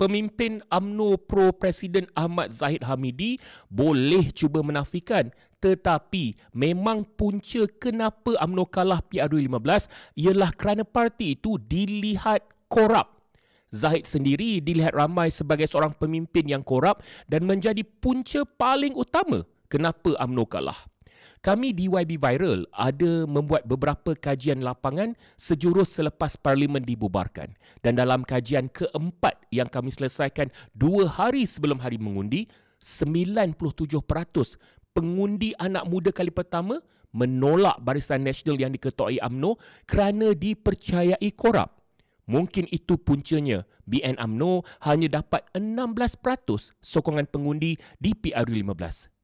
pemimpin UMNO pro presiden Ahmad Zahid Hamidi boleh cuba menafikan tetapi memang punca kenapa UMNO kalah PRU15 ialah kerana parti itu dilihat korup Zahid sendiri dilihat ramai sebagai seorang pemimpin yang korup dan menjadi punca paling utama kenapa UMNO kalah. Kami di YB Viral ada membuat beberapa kajian lapangan sejurus selepas parlimen dibubarkan. Dan dalam kajian keempat yang kami selesaikan dua hari sebelum hari mengundi, 97% pengundi anak muda kali pertama menolak barisan nasional yang diketuai UMNO kerana dipercayai korup. Mungkin itu puncanya BN UMNO hanya dapat 16% sokongan pengundi di PRU15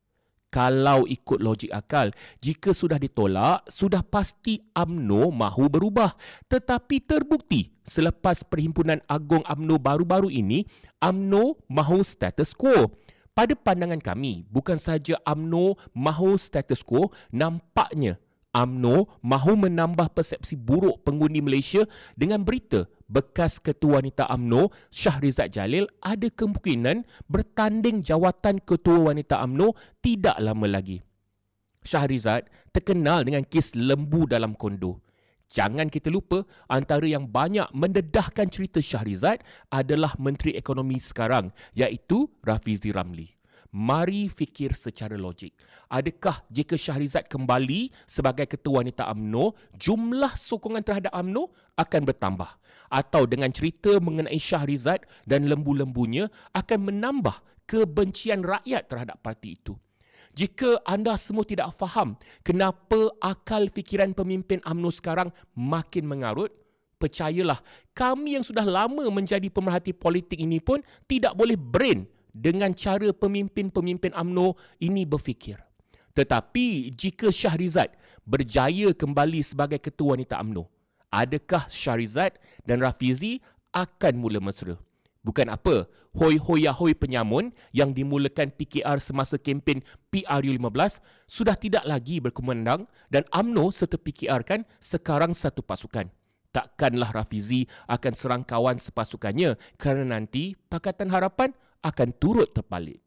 kalau ikut logik akal jika sudah ditolak sudah pasti AMNO mahu berubah tetapi terbukti selepas perhimpunan agung AMNO baru-baru ini AMNO mahu status quo pada pandangan kami bukan saja AMNO mahu status quo nampaknya AMNO mahu menambah persepsi buruk pengundi Malaysia dengan berita bekas ketua wanita AMNO Shah Jalil ada kemungkinan bertanding jawatan ketua wanita AMNO tidak lama lagi. Shah terkenal dengan kes lembu dalam kondo. Jangan kita lupa antara yang banyak mendedahkan cerita Shah adalah Menteri Ekonomi sekarang iaitu Rafizi Ramli mari fikir secara logik. Adakah jika Syahrizad kembali sebagai ketua wanita AMNO, jumlah sokongan terhadap AMNO akan bertambah? Atau dengan cerita mengenai Syahrizad dan lembu-lembunya akan menambah kebencian rakyat terhadap parti itu? Jika anda semua tidak faham kenapa akal fikiran pemimpin AMNO sekarang makin mengarut, percayalah kami yang sudah lama menjadi pemerhati politik ini pun tidak boleh brain dengan cara pemimpin-pemimpin AMNO ini berfikir. Tetapi jika Syahrizad berjaya kembali sebagai ketua wanita AMNO, adakah Syahrizad dan Rafizi akan mula mesra? Bukan apa, hoi hoi ya hoi penyamun yang dimulakan PKR semasa kempen PRU15 sudah tidak lagi berkumandang dan AMNO serta PKR kan sekarang satu pasukan. Takkanlah Rafizi akan serang kawan sepasukannya kerana nanti Pakatan Harapan akan turut terpalit.